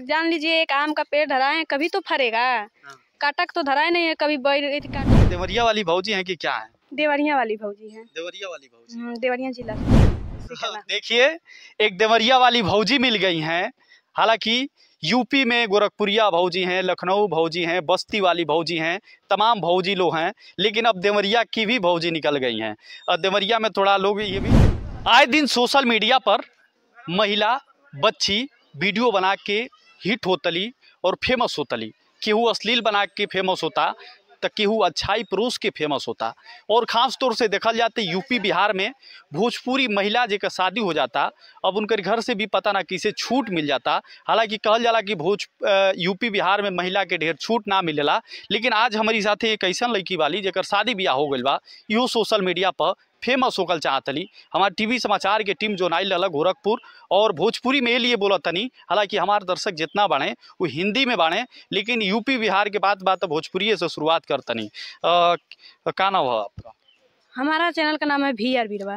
जान लीजिए एक आम का पेड़ धरा है कभी तो फरेगा हाँ। काटक तो धरा नहीं है कभी देवरिया वाली भाजी है कि क्या है देवरिया वाली भाजी है देवरिया वाली भाजी हम्म, देवरिया जिला हाँ, देखिए एक देवरिया वाली भौजी मिल गई है हालांकि यूपी में गोरखपुरिया भौजी हैं लखनऊ भाजी हैं बस्ती वाली भौजी हैं तमाम भौजी लोग हैं लेकिन अब देवरिया की भी भौजी निकल गई हैं और देवरिया में थोड़ा लोग ये भी आए दिन सोशल मीडिया पर महिला बच्ची वीडियो बना के हिट होतली और फेमस होतली केहू अश्लील बना के फेमस होता तो केहू अच्छाई पुरुष के फेमस होता और ख़ास तौर से देखा जाते तो यूपी बिहार में भोजपुरी महिला जे का शादी हो जाता अब उनके घर से भी पता ना किसे छूट मिल जाता हालांकि कहल जाला कि भोज यूपी बिहार में महिला के ढेर छूट ना मिलेला लेकिन आज हमारी साथी एक ऐसा लड़की वाली जेकर शादी ब्याह हो गई बा सोशल मीडिया पर फेमस होकर चाहतनी हमारे टीवी समाचार के टीम जो नाइल अलग गोरखपुर और भोजपुरी में लिए बोला तनी हालांकि हमारे दर्शक जितना बढ़े वो हिंदी में बढ़े लेकिन यूपी बिहार के बात बात भोजपुरी से शुरुआत करतनी का नाम हो आपका हमारा चैनल का नाम है भी आर बीरवा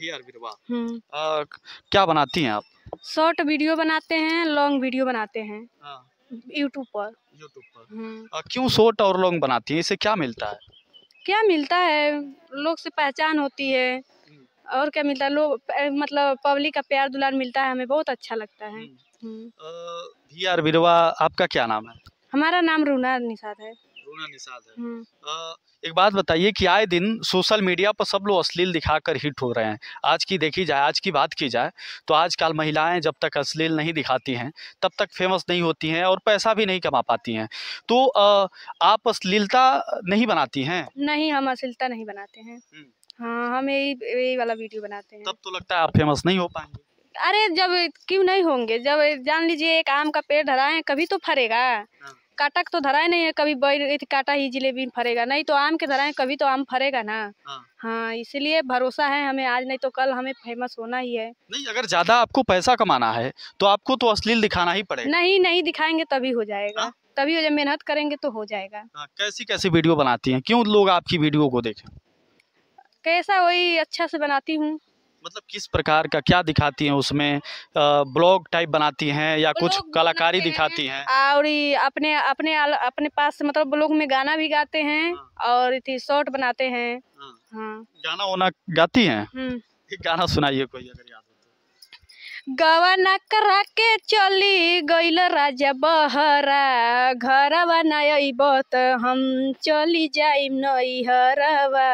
भी आर बीरवा हम्म। क्या बनाती हैं आप शॉर्ट वीडियो बनाते हैं लॉन्ग वीडियो बनाते हैं हाँ। यूट्यूब पर यूट्यूब पर हम्म। क्यों शॉर्ट और लॉन्ग बनाती हैं इसे क्या मिलता है क्या मिलता है लोग से पहचान होती है हम्म। और क्या मिलता है लोग मतलब पब्लिक का प्यार दुलार मिलता है हमें बहुत अच्छा लगता है हम्म। हम्म। आपका क्या नाम है हमारा नाम रूना निषाद है पूरा निषाद है हम्म। एक बात बताइए कि आए दिन सोशल मीडिया पर सब लोग अश्लील दिखाकर हिट हो रहे हैं आज की देखी जाए आज की बात की जाए तो आजकल महिलाएं जब तक अश्लील नहीं दिखाती हैं तब तक फेमस नहीं होती हैं और पैसा भी नहीं कमा पाती हैं तो आ, आप अश्लीलता नहीं बनाती हैं नहीं हम अश्लीलता नहीं बनाते हैं हम्म। हाँ हम यही यही वाला वीडियो बनाते हैं तब तो लगता है आप फेमस नहीं हो पाएंगे अरे जब क्यों नहीं होंगे जब जान लीजिए एक आम का पेड़ धराए कभी तो फरेगा हाँ। काटा तो धराए नहीं है कभी बैर काटा ही जिलेबी फरेगा नहीं तो आम के धराए कभी तो आम फरेगा ना हाँ।, हाँ इसीलिए भरोसा है हमें आज नहीं तो कल हमें फेमस होना ही है नहीं अगर ज्यादा आपको पैसा कमाना है तो आपको तो अश्लील दिखाना ही पड़ेगा नहीं नहीं दिखाएंगे तभी हो जाएगा हाँ। तभी जब मेहनत करेंगे तो हो जाएगा कैसी कैसी वीडियो बनाती है क्यों लोग आपकी वीडियो को देखे कैसा वही अच्छा से बनाती हूँ मतलब किस प्रकार का क्या दिखाती हैं उसमें ब्लॉग टाइप बनाती हैं या कुछ कलाकारी दिखाती हैं और अपने अपने अपने पास मतलब ब्लॉग में गाना भी गाते हैं हाँ। और शॉर्ट बनाते हैं हाँ।, हाँ। गाना वाना गाती है हम्म। गाना सुनाइए कोई अगर याद गवना करा के चली गईल राजा बहरा घरवा तो हम चली जाइम नैहरवा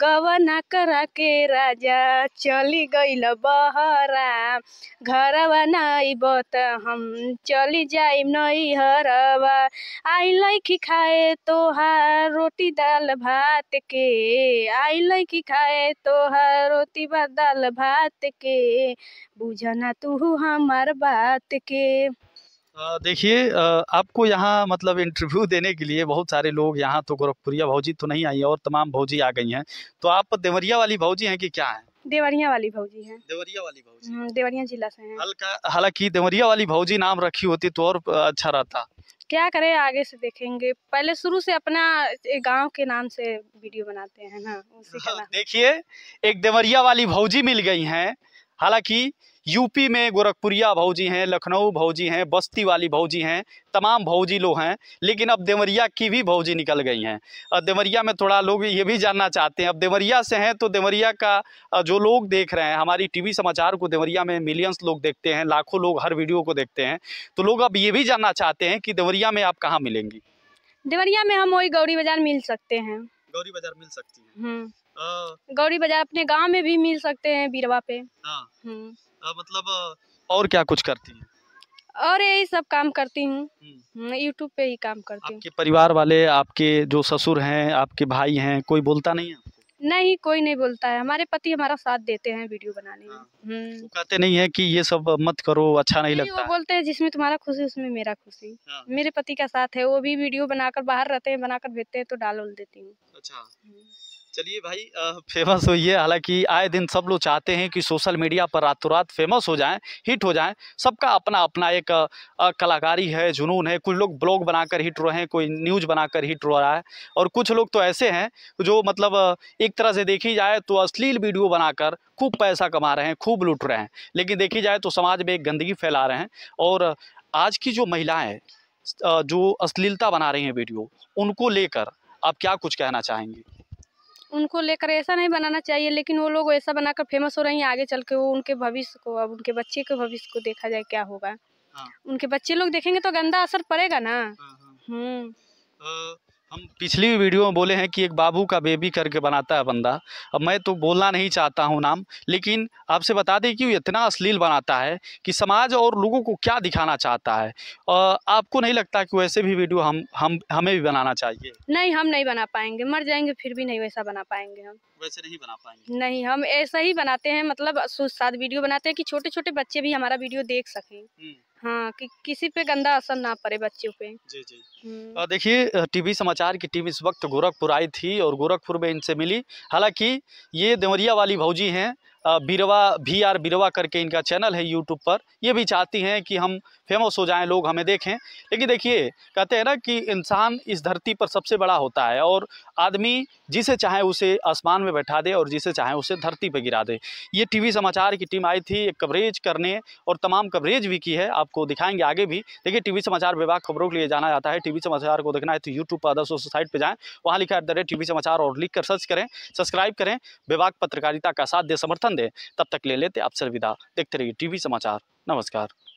गवना करा के राजा चली गईल बहरा घरवा तो हम चली जाइम नैहरवा आइल की खाए तोहार रोटी दाल भात के आई की खाए तोहार रोटी दाल भात के बुझ जाना तू हमार बात के देखिए आपको यहाँ मतलब इंटरव्यू देने के लिए बहुत सारे लोग यहाँ तो गोरखपुरिया भाजी तो नहीं आई और तमाम भाजी आ गई हैं तो आप देवरिया वाली भाजी हैं कि क्या है देवरिया वाली भाजी हैं देवरिया वाली भाजी हम्म, देवरिया जिला से हैं हल्का हालांकि देवरिया वाली भाजी नाम रखी होती तो और अच्छा रहता क्या करे आगे से देखेंगे पहले शुरू से अपना गाँव के नाम से वीडियो बनाते हैं ना हाँ, देखिए एक देवरिया वाली भाजी मिल गई है हालांकि यूपी में गोरखपुरिया भाजी हैं लखनऊ भौजी हैं बस्ती वाली भौजी हैं तमाम भौजी लोग हैं लेकिन अब देवरिया की भी भौजी निकल गई हैं और देवरिया में थोड़ा लोग ये भी जानना चाहते हैं अब देवरिया से हैं तो देवरिया का जो लोग देख रहे हैं हमारी टीवी समाचार को देवरिया में मिलियंस लोग देखते हैं लाखों लोग हर वीडियो को देखते हैं तो लोग अब ये भी जानना चाहते हैं कि देवरिया में आप कहाँ मिलेंगी देवरिया में हम वही गौरी बाजार मिल सकते हैं गौरी बाजार मिल सकती है हम्म। गौरी बाजार अपने गाँव में भी मिल सकते हैं बीरवा पे हाँ हम्म। मतलब और क्या कुछ करती हैं और यही सब काम करती हूँ यूट्यूब हम्म। पे ही काम करती हूँ आपके परिवार वाले आपके जो ससुर हैं आपके भाई हैं कोई बोलता नहीं है नहीं कोई नहीं बोलता है हमारे पति हमारा साथ देते हैं वीडियो बनाने में हाँ। हम्म। कहते नहीं है कि ये सब मत करो अच्छा नहीं, नहीं लगता वो है। बोलते हैं जिसमें तुम्हारा खुशी उसमें मेरा खुशी हाँ। मेरे पति का साथ है वो भी वीडियो बनाकर बाहर रहते हैं बनाकर भेजते हैं तो डाल उल देती हूँ अच्छा हम्म। चलिए भाई फेमस हुई है हालांकि आए दिन सब लोग चाहते हैं कि सोशल मीडिया पर रातों रात फेमस हो जाएं हिट हो जाएं सबका अपना अपना एक कलाकारी है जुनून है कुछ लोग ब्लॉग बनाकर हिट रहे हैं कोई न्यूज़ बनाकर हिट हो रहा है और कुछ लोग तो ऐसे हैं जो मतलब एक तरह से देखी जाए तो अश्लील वीडियो बनाकर खूब पैसा कमा रहे हैं खूब लुट रहे हैं लेकिन देखी जाए तो समाज में एक गंदगी फैला रहे हैं और आज की जो महिलाएँ जो अश्लीलता बना रही हैं वीडियो उनको लेकर आप क्या कुछ कहना चाहेंगे उनको लेकर ऐसा नहीं बनाना चाहिए लेकिन वो लोग ऐसा बनाकर फेमस हो रही हैं आगे चल के वो उनके भविष्य को अब उनके बच्चे के भविष्य को देखा जाए क्या होगा हाँ। उनके बच्चे लोग देखेंगे तो गंदा असर पड़ेगा ना हाँ, हाँ। हम्म तो हम पिछली वीडियो में बोले हैं कि एक बाबू का बेबी करके बनाता है बंदा अब मैं तो बोलना नहीं चाहता हूं नाम लेकिन आपसे बता दें कि इतना अश्लील बनाता है कि समाज और लोगों को क्या दिखाना चाहता है और आपको नहीं लगता कि वैसे भी वीडियो हम हम हमें भी बनाना चाहिए नहीं हम नहीं बना पाएंगे मर जाएंगे फिर भी नहीं वैसा बना पाएंगे हम वैसे नहीं बना पाएंगे नहीं हम ऐसा ही बनाते हैं मतलब सुस्त वीडियो बनाते हैं कि छोटे छोटे बच्चे भी हमारा वीडियो देख सकें हम्म। हाँ कि किसी पे गंदा असर ना पड़े बच्चों पे जी जी हम्म। देखिए टीवी समाचार की टीम इस वक्त गोरखपुर आई थी और गोरखपुर में इनसे मिली हालांकि ये देवरिया वाली भौजी हैं बीरवा भी आर बीरवा करके इनका चैनल है यूट्यूब पर ये भी चाहती हैं कि हम फेमस हो जाएं लोग हमें देखें लेकिन देखिए कहते हैं ना कि इंसान इस धरती पर सबसे बड़ा होता है और आदमी जिसे चाहे उसे आसमान में बैठा दे और जिसे चाहे उसे धरती पर गिरा दे ये टीवी समाचार की टीम आई थी एक कवरेज करने और तमाम कवरेज भी की है आपको दिखाएंगे आगे भी देखिए टीवी समाचार विभाग खबरों के लिए जाना जाता है टीवी समाचार को देखना है तो यूट्यूब पर अदर सोशल साइट पर जाएँ वहाँ लिखा है द रेट टीवी समाचार और लिख कर सर्च करें सब्सक्राइब करें विभाग पत्रकारिता का साथ दे समर्थन दें तब तक ले लेते आप सर्विदा देखते रहिए टी समाचार नमस्कार